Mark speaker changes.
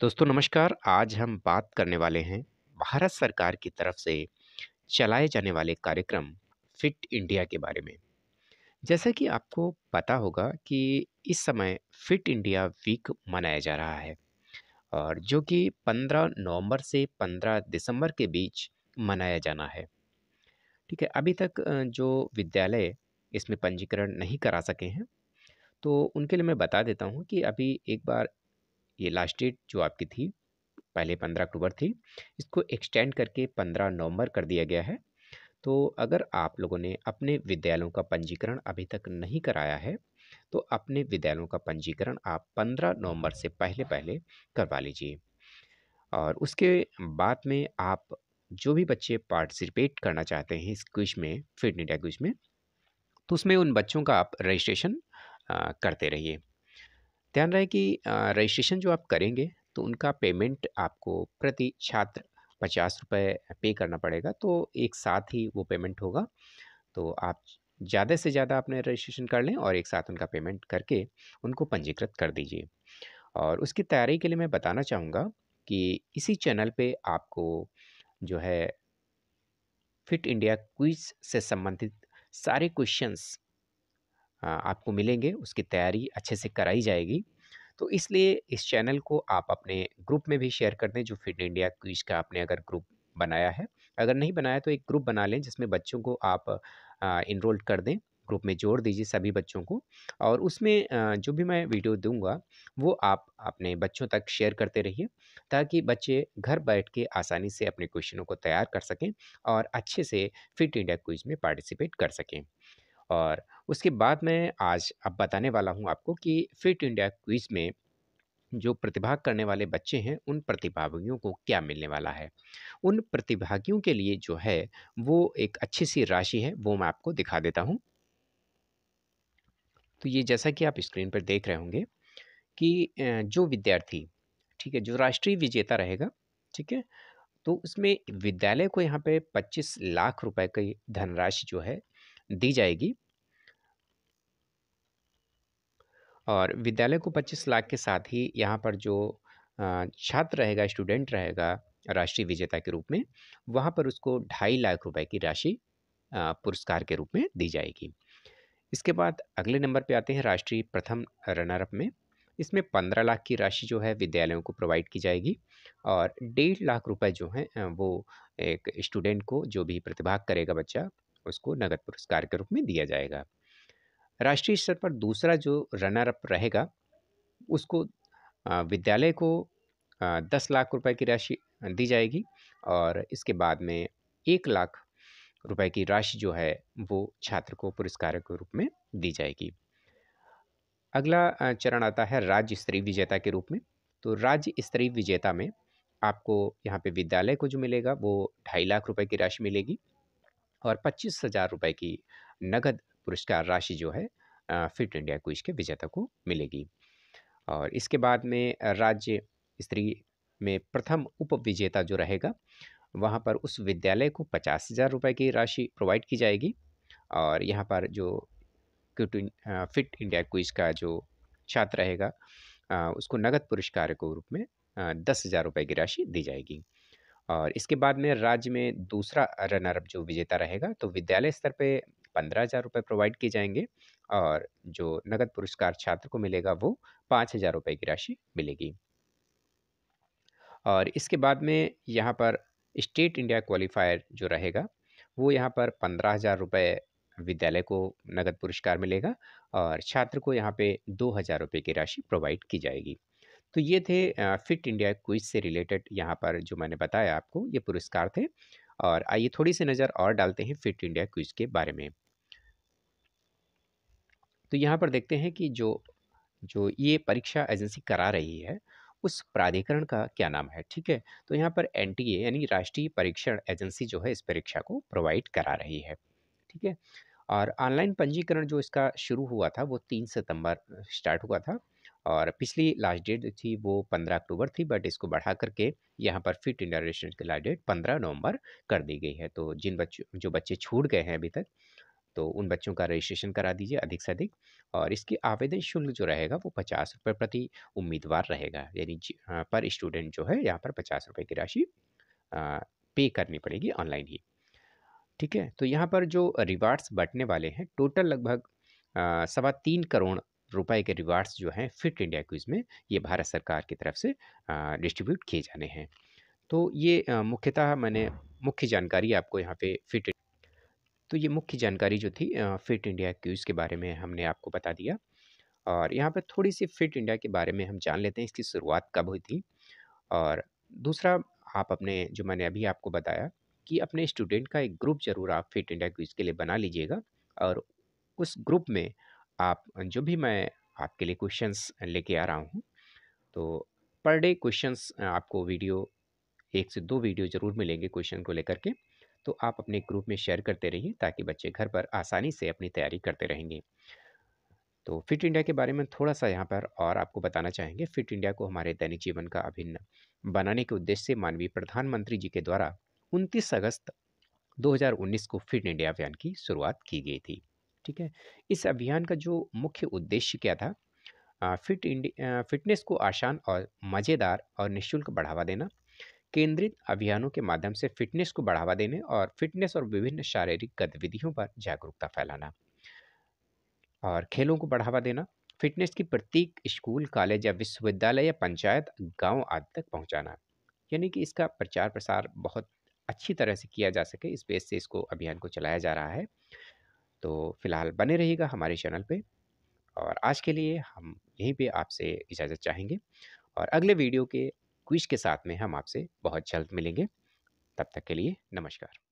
Speaker 1: दोस्तों नमस्कार आज हम बात करने वाले हैं भारत सरकार की तरफ से चलाए जाने वाले कार्यक्रम फिट इंडिया के बारे में जैसा कि आपको पता होगा कि इस समय फिट इंडिया वीक मनाया जा रहा है और जो कि 15 नवंबर से 15 दिसंबर के बीच मनाया जाना है ठीक है अभी तक जो विद्यालय इसमें पंजीकरण नहीं करा सके हैं तो उनके लिए मैं बता देता हूँ कि अभी एक बार ये लास्ट डेट जो आपकी थी पहले पंद्रह अक्टूबर थी इसको एक्सटेंड करके पंद्रह नवंबर कर दिया गया है तो अगर आप लोगों ने अपने विद्यालयों का पंजीकरण अभी तक नहीं कराया है तो अपने विद्यालयों का पंजीकरण आप पंद्रह नवंबर से पहले पहले करवा लीजिए और उसके बाद में आप जो भी बच्चे पार्टिसिपेट करना चाहते हैं इस क्विज में फिट इंडिया क्विज में तो उसमें उन बच्चों का आप रजिस्ट्रेशन करते रहिए ध्यान रहे कि रजिस्ट्रेशन जो आप करेंगे तो उनका पेमेंट आपको प्रति छात्र पचास रुपये पे करना पड़ेगा तो एक साथ ही वो पेमेंट होगा तो आप ज़्यादा से ज़्यादा अपने रजिस्ट्रेशन कर लें और एक साथ उनका पेमेंट करके उनको पंजीकृत कर दीजिए और उसकी तैयारी के लिए मैं बताना चाहूँगा कि इसी चैनल पे आपको जो है फिट इंडिया क्विज से संबंधित सारे क्वेश्चंस आपको मिलेंगे उसकी तैयारी अच्छे से कराई जाएगी तो इसलिए इस चैनल को आप अपने ग्रुप में भी शेयर कर दें जो फिट इंडिया क्विज का आपने अगर ग्रुप बनाया है अगर नहीं बनाया तो एक ग्रुप बना लें जिसमें बच्चों को आप इनरोल कर दें ग्रुप में जोड़ दीजिए सभी बच्चों को और उसमें जो भी मैं वीडियो दूंगा वो आप अपने बच्चों तक शेयर करते रहिए ताकि बच्चे घर बैठ के आसानी से अपने क्वेश्चनों को तैयार कर सकें और अच्छे से फिट इंडिया क्विज में पार्टिसिपेट कर सकें और उसके बाद मैं आज अब बताने वाला हूँ आपको कि फिट इंडिया क्विज़ में जो प्रतिभाग करने वाले बच्चे हैं उन प्रतिभागियों को क्या मिलने वाला है उन प्रतिभागियों के लिए जो है वो एक अच्छी सी राशि है वो मैं आपको दिखा देता हूँ तो ये जैसा कि आप स्क्रीन पर देख रहे होंगे कि जो विद्यार्थी ठीक है जो राष्ट्रीय विजेता रहेगा ठीक है तो उसमें विद्यालय को यहाँ पे 25 लाख रुपए की धनराशि जो है दी जाएगी और विद्यालय को 25 लाख के साथ ही यहाँ पर जो छात्र रहेगा स्टूडेंट रहेगा राष्ट्रीय विजेता के रूप में वहाँ पर उसको ढाई लाख रुपए की राशि पुरस्कार के रूप में दी जाएगी इसके बाद अगले नंबर पे आते हैं राष्ट्रीय प्रथम रनरअप में इसमें पंद्रह लाख की राशि जो है विद्यालयों को प्रोवाइड की जाएगी और डेढ़ लाख रुपए जो है वो एक स्टूडेंट को जो भी प्रतिभाग करेगा बच्चा उसको नगद पुरस्कार के रूप में दिया जाएगा राष्ट्रीय स्तर पर दूसरा जो रनर अप रहेगा उसको विद्यालय को दस लाख रुपए की राशि दी जाएगी और इसके बाद में एक लाख रुपए की राशि जो है वो छात्र को पुरस्कार के रूप में दी जाएगी अगला चरण आता है राज्य स्तरीय विजेता के रूप में तो राज्य स्तरीय विजेता में आपको यहाँ पे विद्यालय को जो मिलेगा वो ढाई लाख रुपए की राशि मिलेगी और पच्चीस हज़ार रुपये की नगद पुरस्कार राशि जो है फिट इंडिया क्विज के विजेता को मिलेगी और इसके बाद में राज्य स्त्री में प्रथम उप विजेता जो रहेगा वहाँ पर उस विद्यालय को पचास हज़ार रुपये की राशि प्रोवाइड की जाएगी और यहाँ पर जो फिट इंडिया क्विज का जो छात्र रहेगा उसको नगद पुरस्कार के रूप में दस हज़ार रुपये की राशि दी जाएगी और इसके बाद में राज्य में दूसरा रनर अप जो विजेता रहेगा तो विद्यालय स्तर पे पंद्रह हज़ार रुपये प्रोवाइड किए जाएंगे और जो नगद पुरस्कार छात्र को मिलेगा वो पाँच हज़ार रुपये की राशि मिलेगी और इसके बाद में यहाँ पर स्टेट इंडिया क्वालिफायर जो रहेगा वो यहाँ पर पंद्रह हज़ार रुपये विद्यालय को नगद पुरस्कार मिलेगा और छात्र को यहाँ पे दो हज़ार रुपये की राशि प्रोवाइड की जाएगी तो ये थे फिट इंडिया क्विज से रिलेटेड यहाँ पर जो मैंने बताया आपको ये पुरस्कार थे और आइए थोड़ी सी नज़र और डालते हैं फिट इंडिया क्विज के बारे में तो यहाँ पर देखते हैं कि जो जो ये परीक्षा एजेंसी करा रही है उस प्राधिकरण का क्या नाम है ठीक है तो यहाँ पर एन यानी राष्ट्रीय परीक्षण एजेंसी जो है इस परीक्षा को प्रोवाइड करा रही है ठीक है और ऑनलाइन पंजीकरण जो इसका शुरू हुआ था वो तीन सितंबर स्टार्ट हुआ था और पिछली लास्ट डेट थी वो पंद्रह अक्टूबर थी बट इसको बढ़ा करके यहाँ पर फिट इंडिया रजिस्ट्रेशन की लास्ट डेट पंद्रह नवंबर कर दी गई है तो जिन बच्चों जो बच्चे छूट गए हैं अभी तक तो उन बच्चों का रजिस्ट्रेशन करा दीजिए अधिक से अधिक और इसकी आवेदन शुल्क जो रहेगा वो पचास रुपये प्रति उम्मीदवार रहेगा यानी हाँ, पर स्टूडेंट जो है यहाँ पर पचास रुपये की राशि पे करनी पड़ेगी ऑनलाइन ही ठीक है तो यहाँ पर जो रिवार्ड्स बटने वाले हैं टोटल लगभग सवा तीन करोड़ रुपए के रिवार्ड्स जो हैं फिट इंडिया क्विज में ये भारत सरकार की तरफ से डिस्ट्रीब्यूट किए जाने हैं तो ये मुख्यतः मैंने मुख्य जानकारी आपको यहाँ पे फिट तो ये मुख्य जानकारी जो थी फिट इंडिया क्विज के बारे में हमने आपको बता दिया और यहाँ पर थोड़ी सी फिट इंडिया के बारे में हम जान लेते हैं इसकी शुरुआत कब हुई थी और दूसरा आप अपने जो मैंने अभी आपको बताया कि अपने स्टूडेंट का एक ग्रुप ज़रूर आप फिट इंडिया क्विज के लिए बना लीजिएगा और उस ग्रुप में आप जो भी मैं आपके लिए क्वेश्चंस लेके आ रहा हूँ तो पर डे क्वेश्चंस आपको वीडियो एक से दो वीडियो ज़रूर मिलेंगे क्वेश्चन को लेकर के तो आप अपने ग्रुप में शेयर करते रहिए ताकि बच्चे घर पर आसानी से अपनी तैयारी करते रहेंगे तो फिट इंडिया के बारे में थोड़ा सा यहाँ पर और आपको बताना चाहेंगे फिट इंडिया को हमारे दैनिक जीवन का अभिन्न बनाने के उद्देश्य से माननीय प्रधानमंत्री जी के द्वारा 29 अगस्त 2019 को फिट इंडिया अभियान की शुरुआत की गई थी ठीक है इस अभियान का जो मुख्य उद्देश्य क्या था फिट इंडिया फिटनेस को आसान और मज़ेदार और निःशुल्क बढ़ावा देना केंद्रित अभियानों के माध्यम से फिटनेस को बढ़ावा देने और फिटनेस और विभिन्न शारीरिक गतिविधियों पर जागरूकता फैलाना और खेलों को बढ़ावा देना फिटनेस की प्रत्येक स्कूल कॉलेज या विश्वविद्यालय या पंचायत गांव आदि तक पहुंचाना यानी कि इसका प्रचार प्रसार बहुत अच्छी तरह से किया जा सके इस बेस से इसको अभियान को चलाया जा रहा है तो फ़िलहाल बने रहिएगा हमारे चैनल पे और आज के लिए हम यहीं पे आपसे इजाज़त चाहेंगे और अगले वीडियो के क्विज के साथ में हम आपसे बहुत जल्द मिलेंगे तब तक के लिए नमस्कार